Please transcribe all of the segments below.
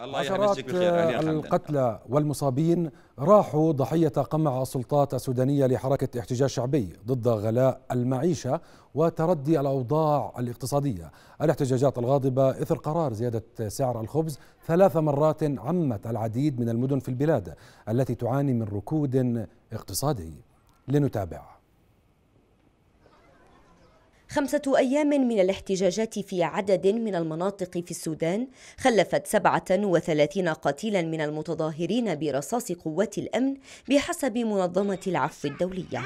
الله عشرات القتلى والمصابين راحوا ضحية قمع السلطات السودانية لحركة احتجاج شعبي ضد غلاء المعيشة وتردي الأوضاع الاقتصادية الاحتجاجات الغاضبة إثر قرار زيادة سعر الخبز ثلاث مرات عمت العديد من المدن في البلاد التي تعاني من ركود اقتصادي لنتابع خمسة أيام من الاحتجاجات في عدد من المناطق في السودان خلفت 37 قتيلا من المتظاهرين برصاص قوات الأمن بحسب منظمة العفو الدولية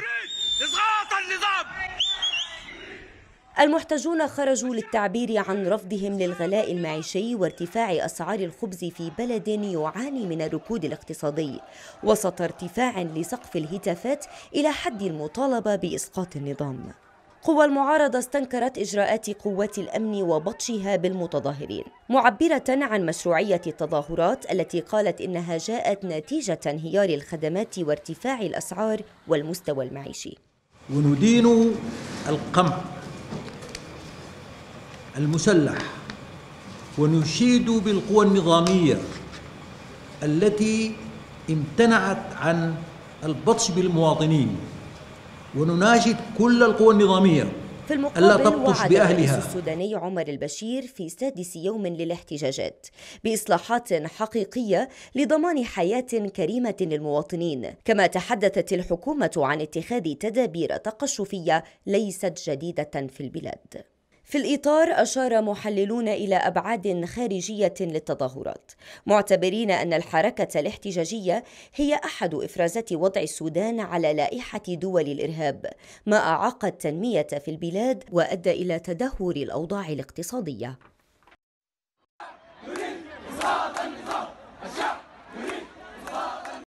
المحتجون خرجوا للتعبير عن رفضهم للغلاء المعيشي وارتفاع أسعار الخبز في بلد يعاني من الركود الاقتصادي وسط ارتفاع لسقف الهتافات إلى حد المطالبة بإسقاط النظام قوى المعارضة استنكرت إجراءات قوات الأمن وبطشها بالمتظاهرين معبرة عن مشروعية التظاهرات التي قالت إنها جاءت نتيجة انهيار الخدمات وارتفاع الأسعار والمستوى المعيشي وندين القمع المسلح ونشيد بالقوى النظامية التي امتنعت عن البطش بالمواطنين ونناشد كل القوى النظامية في المقابل وعد الرئيس السوداني عمر البشير في سادس يوم للاحتجاجات بإصلاحات حقيقية لضمان حياة كريمة للمواطنين كما تحدثت الحكومة عن اتخاذ تدابير تقشفية ليست جديدة في البلاد في الإطار أشار محللون إلى أبعاد خارجية للتظاهرات معتبرين أن الحركة الاحتجاجية هي أحد إفرازات وضع السودان على لائحة دول الإرهاب ما أعاق التنمية في البلاد وأدى إلى تدهور الأوضاع الاقتصادية